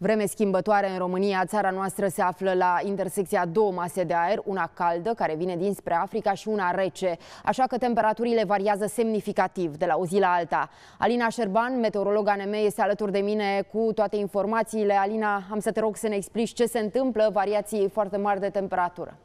Vreme schimbătoare în România, țara noastră se află la intersecția două mase de aer, una caldă care vine dinspre Africa și una rece, așa că temperaturile variază semnificativ de la o zi la alta. Alina Șerban, meteorologa ANM, este alături de mine cu toate informațiile. Alina, am să te rog să ne explici ce se întâmplă variații foarte mari de temperatură.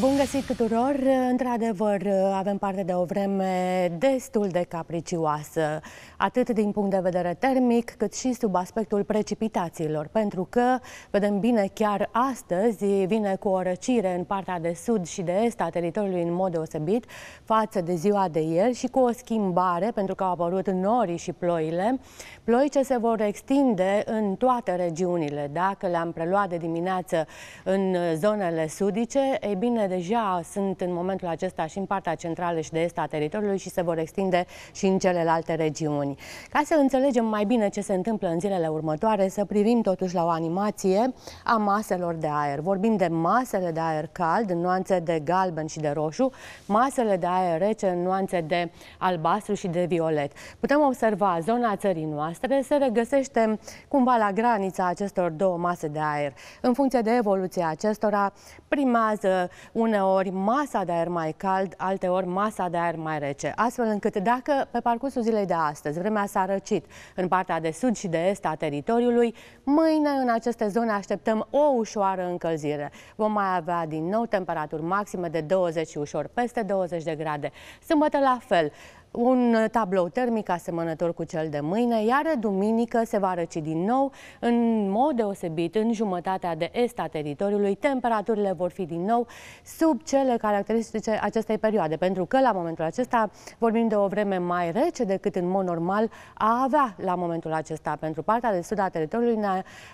Bun găsit tuturor! Într-adevăr, avem parte de o vreme destul de capricioasă, atât din punct de vedere termic, cât și sub aspectul precipitațiilor, pentru că, vedem bine, chiar astăzi vine cu o răcire în partea de sud și de est a teritoriului în mod deosebit față de ziua de ieri și cu o schimbare, pentru că au apărut norii și ploile, ploi ce se vor extinde în toate regiunile. Dacă le-am preluat de dimineață în zonele sudice, ei bine, Furtunile deja sunt în momentul acesta și în partea centrală și de est a teritoriului și se vor extinde și în celelalte regiuni. Ca să înțelegem mai bine ce se întâmplă în zilele următoare, să privim totuși la o animație a maselor de aer. Vorbim de masele de aer cald în nuanțe de galben și de roșu, masele de aer rece în nuanțe de albastru și de violet. Putem observa zona țării noastre se regăsește cumva la granița acestor două mase de aer. În funcție de evoluția acestora, primează uneori masa de aer mai cald, alteori masa de aer mai rece, astfel încât dacă pe parcursul zilei de astăzi vremea s-a răcit în partea de sud și de est a teritoriului, mâine în aceste zone așteptăm o ușoară încălzire. Vom mai avea din nou temperaturi maxime de 20 și ușor peste 20 de grade. Sâmbătă la fel un tablou termic asemănător cu cel de mâine, iar duminică se va răci din nou. În mod deosebit, în jumătatea de est a teritoriului, temperaturile vor fi din nou sub cele caracteristice acestei perioade, pentru că la momentul acesta vorbim de o vreme mai rece decât în mod normal a avea la momentul acesta. Pentru partea de sud a teritoriului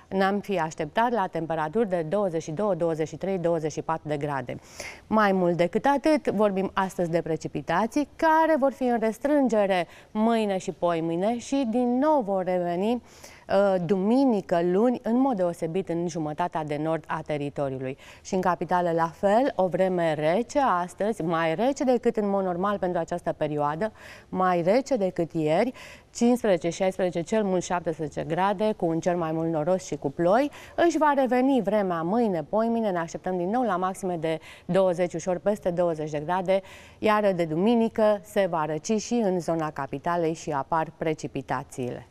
ne-am fi așteptat la temperaturi de 22, 23, 24 de grade. Mai mult decât atât, vorbim astăzi de precipitații care vor fi în restrângere mâine și poimâine și din nou vor reveni uh, duminică, luni, în mod deosebit în jumătatea de nord a teritoriului. Și în capitală la fel, o vreme rece astăzi, mai rece decât în mod normal pentru această perioadă, mai rece decât ieri 15-16, cel mult 17 grade, cu un cer mai mult noros și cu ploi. Își va reveni vremea mâine, poimine, ne așteptăm din nou la maxime de 20, ușor peste 20 de grade, iar de duminică se va răci și în zona capitalei și apar precipitațiile.